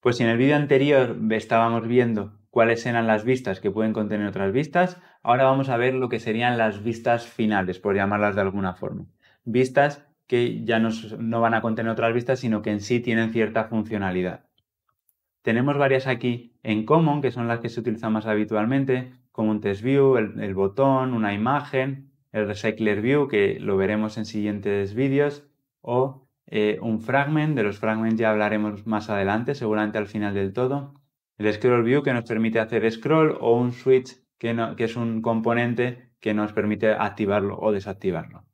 Pues si en el vídeo anterior estábamos viendo cuáles eran las vistas que pueden contener otras vistas, ahora vamos a ver lo que serían las vistas finales, por llamarlas de alguna forma. Vistas que ya no, van a contener otras vistas, sino que en sí tienen cierta funcionalidad. Tenemos varias aquí en Common, que son las que se utilizan más habitualmente, como un test view, el, botón, una imagen, el recycler view, que lo veremos en siguientes vídeos, o eh, un fragment, de los fragments ya hablaremos más adelante, seguramente al final del todo. El scroll view que nos permite hacer scroll o un switch que, que es un componente que nos permite activarlo o desactivarlo.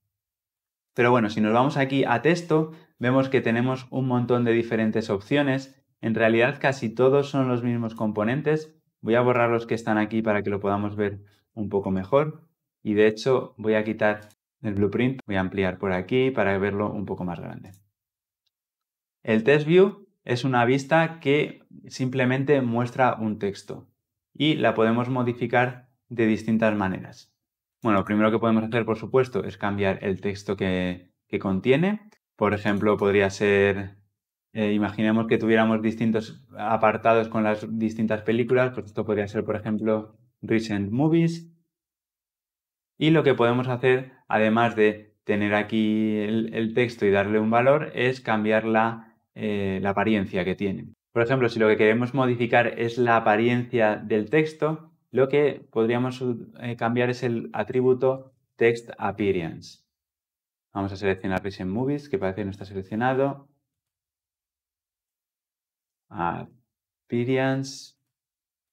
Pero bueno, si nos vamos aquí a texto, vemos que tenemos un montón de diferentes opciones. En realidad casi todos son los mismos componentes. Voy a borrar los que están aquí para que lo podamos ver un poco mejor. Y de hecho voy a quitar el blueprint, voy a ampliar por aquí para verlo un poco más grande. El test view es una vista que simplemente muestra un texto y la podemos modificar de distintas maneras. Bueno, lo primero que podemos hacer, por supuesto, es cambiar el texto que, contiene. Por ejemplo, podría ser, eh, imaginemos que tuviéramos distintos apartados con las distintas películas, pues esto podría ser, por ejemplo, Recent Movies. Y lo que podemos hacer, además de tener aquí el, el texto y darle un valor, es cambiar la eh, la apariencia que tienen. Por ejemplo, si lo que queremos modificar es la apariencia del texto, lo que podríamos eh, cambiar es el atributo text appearance. Vamos a seleccionar Recent Movies, que parece que no está seleccionado. Appearance.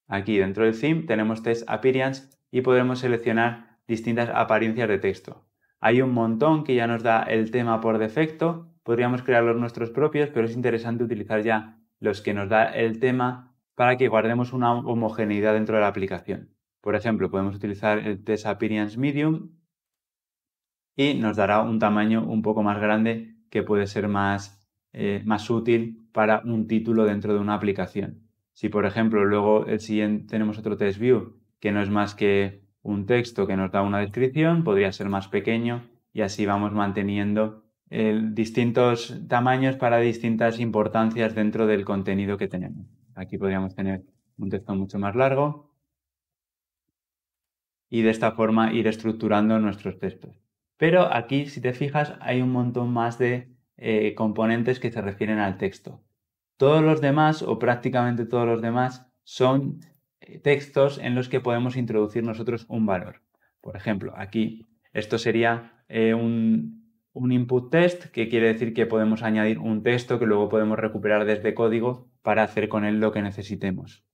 Aquí dentro del theme tenemos text appearance y podremos seleccionar distintas apariencias de texto. Hay un montón que ya nos da el tema por defecto, podríamos crear los nuestros propios, pero es interesante utilizar ya los que nos da el tema para que guardemos una homogeneidad dentro de la aplicación. Por ejemplo, podemos utilizar el test appearance medium y nos dará un tamaño un poco más grande que puede ser más, eh, más útil para un título dentro de una aplicación. Si, por ejemplo, luego el siguiente tenemos otro test view que no es más que un texto que nos da una descripción, podría ser más pequeño y así vamos manteniendo eh, distintos tamaños para distintas importancias dentro del contenido que tenemos. Aquí podríamos tener un texto mucho más largo y de esta forma ir estructurando nuestros textos. Pero aquí, si te fijas, hay un montón más de eh, componentes que se refieren al texto. Todos los demás, o prácticamente todos los demás, son eh, textos en los que podemos introducir nosotros un valor. Por ejemplo, aquí esto sería un, un input test, que quiere decir que podemos añadir un texto que luego podemos recuperar desde código para hacer con él lo que necesitemos.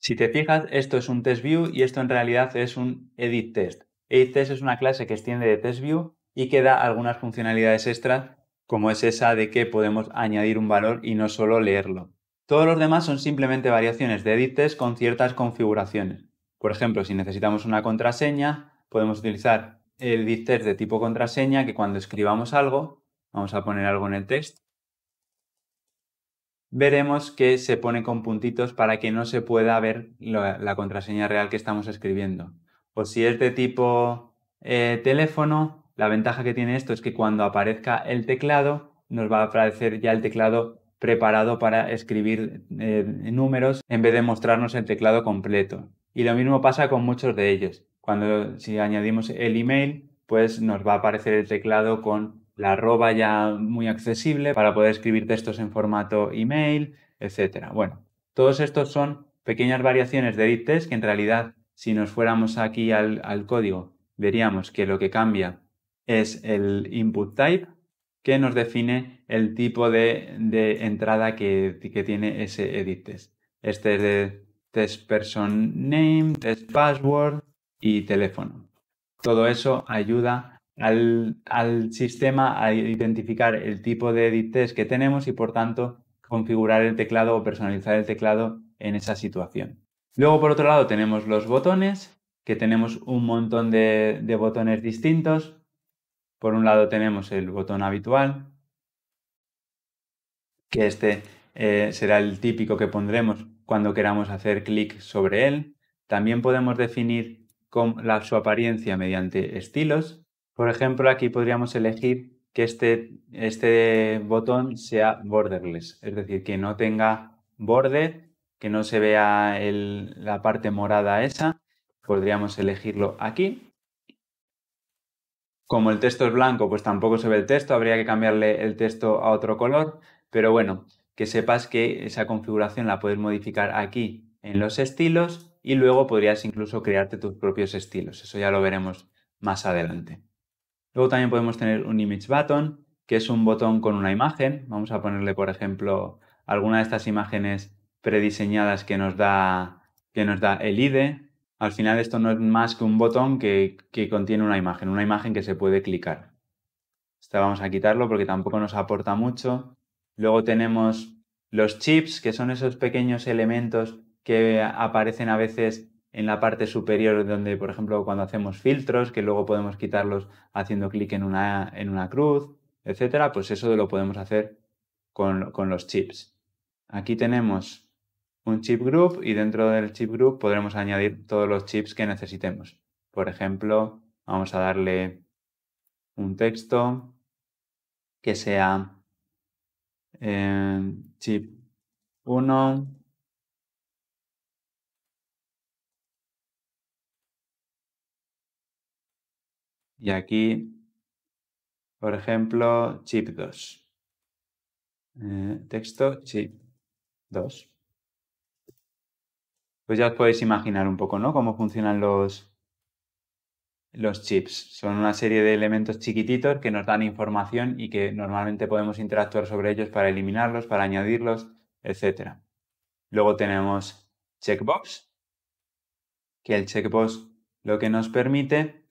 Si te fijas, esto es un test view y esto en realidad es un edit test. Edit test es una clase que extiende de test view y que da algunas funcionalidades extras, como es esa de que podemos añadir un valor y no solo leerlo. Todos los demás son simplemente variaciones de edit test con ciertas configuraciones. Por ejemplo, si necesitamos una contraseña, podemos utilizar el dicter de tipo contraseña que cuando escribamos algo, vamos a poner algo en el texto, veremos que se pone con puntitos para que no se pueda ver la, contraseña real que estamos escribiendo. O si es de tipo eh, teléfono, la ventaja que tiene esto es que cuando aparezca el teclado, nos va a aparecer ya el teclado preparado para escribir eh, números en vez de mostrarnos el teclado completo. Y lo mismo pasa con muchos de ellos. Cuando si añadimos el email, pues nos va a aparecer el teclado con la arroba ya muy accesible para poder escribir textos en formato email, etcétera. Bueno, todos estos son pequeñas variaciones de edit test que en realidad si nos fuéramos aquí al, código veríamos que lo que cambia es el input type que nos define el tipo de, entrada que, que, tiene ese edit test. Este es de test person name, test password, y teléfono. Todo eso ayuda al, sistema a identificar el tipo de edit test que tenemos y por tanto configurar el teclado o personalizar el teclado en esa situación. Luego por otro lado tenemos los botones, que tenemos un montón de, botones distintos. Por un lado tenemos el botón habitual, que este eh, será el típico que pondremos cuando queramos hacer clic sobre él. También podemos definir con la, su apariencia mediante estilos. Por ejemplo, aquí podríamos elegir que este, este botón sea borderless, es decir, que no tenga borde, que no se vea la parte morada esa. Podríamos elegirlo aquí como el texto es blanco, pues tampoco se ve el texto, habría que cambiarle el texto a otro color, pero bueno, que sepas que esa configuración la puedes modificar aquí en los estilos y luego podrías incluso crearte tus propios estilos. Eso ya lo veremos más adelante. Luego también podemos tener un image button, que es un botón con una imagen. Vamos a ponerle, por ejemplo, alguna de estas imágenes prediseñadas que nos da, que nos da el IDE. Al final esto no es más que un botón que, que contiene una imagen, una imagen que se puede clicar. Esta vamos a quitarlo porque tampoco nos aporta mucho. Luego tenemos los chips, que son esos pequeños elementos que aparecen a veces en la parte superior donde, por ejemplo, cuando hacemos filtros, que luego podemos quitarlos haciendo clic en una, en una cruz, etcétera, pues eso lo podemos hacer con, los chips. Aquí tenemos un chip group y dentro del chip group podremos añadir todos los chips que necesitemos. Por ejemplo, vamos a darle un texto que sea eh, chip 1, Y aquí, por ejemplo, chip 2. Eh, texto chip 2. Pues ya os podéis imaginar un poco, ¿no? Cómo funcionan los, los chips. Son una serie de elementos chiquititos que nos dan información y que normalmente podemos interactuar sobre ellos para eliminarlos, para añadirlos, etc. Luego tenemos checkbox, que el checkbox lo que nos permite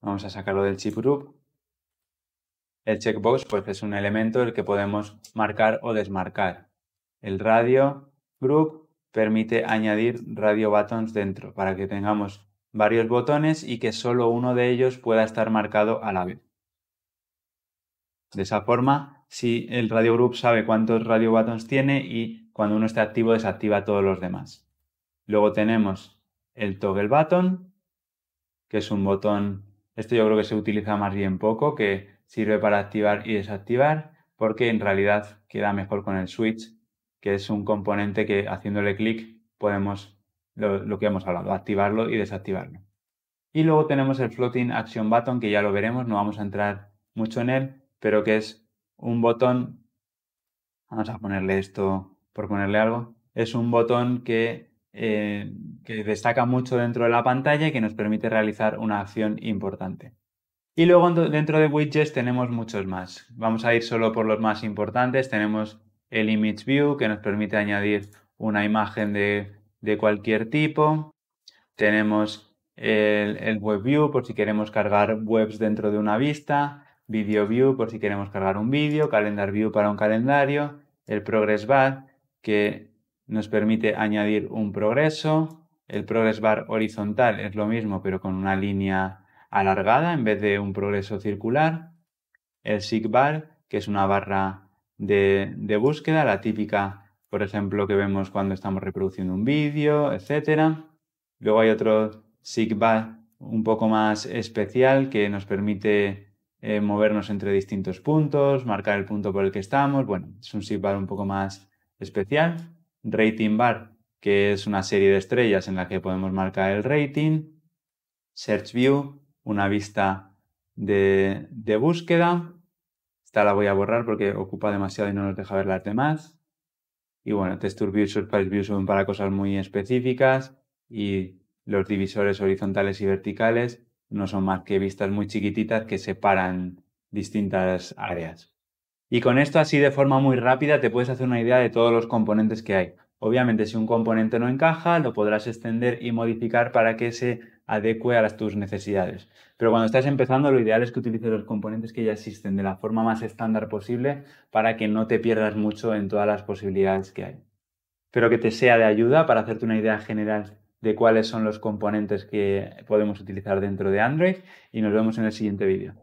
Vamos a sacarlo del chip group. El checkbox pues, es un elemento el que podemos marcar o desmarcar. El radio group permite añadir radio buttons dentro para que tengamos varios botones y que solo uno de ellos pueda estar marcado a la vez. De esa forma, si el radio group sabe cuántos radio buttons tiene y cuando uno esté activo desactiva todos los demás. Luego tenemos el toggle button, que es un botón esto yo creo que se utiliza más bien poco, que sirve para activar y desactivar, porque en realidad queda mejor con el switch, que es un componente que haciéndole clic podemos, lo, que hemos hablado, activarlo y desactivarlo. Y luego tenemos el floating action button, que ya lo veremos, no vamos a entrar mucho en él, pero que es un botón, vamos a ponerle esto por ponerle algo, es un botón que eh, que destaca mucho dentro de la pantalla y que nos permite realizar una acción importante. Y luego dentro de widgets tenemos muchos más. Vamos a ir solo por los más importantes. Tenemos el Image View que nos permite añadir una imagen de, cualquier tipo. Tenemos el, Web View por si queremos cargar webs dentro de una vista. Video View por si queremos cargar un vídeo. Calendar View para un calendario. El Progress Bar que nos permite añadir un progreso. El progress bar horizontal es lo mismo, pero con una línea alargada en vez de un progreso circular. El sig bar, que es una barra de, búsqueda, la típica, por ejemplo, que vemos cuando estamos reproduciendo un vídeo, etc. Luego hay otro sig bar un poco más especial que nos permite eh, movernos entre distintos puntos, marcar el punto por el que estamos. Bueno, es un sig bar un poco más especial rating bar, que es una serie de estrellas en la que podemos marcar el rating, search view, una vista de, búsqueda, esta la voy a borrar porque ocupa demasiado y no nos deja ver las demás, y bueno, texture view, surprise view son para cosas muy específicas y los divisores horizontales y verticales no son más que vistas muy chiquititas que separan distintas áreas. Y con esto así de forma muy rápida te puedes hacer una idea de todos los componentes que hay. Obviamente si un componente no encaja, lo podrás extender y modificar para que se adecue a tus necesidades. Pero cuando estás empezando, lo ideal es que utilices los componentes que ya existen de la forma más estándar posible para que no te pierdas mucho en todas las posibilidades que hay. Espero que te sea de ayuda para hacerte una idea general de cuáles son los componentes que podemos utilizar dentro de Android y nos vemos en el siguiente vídeo.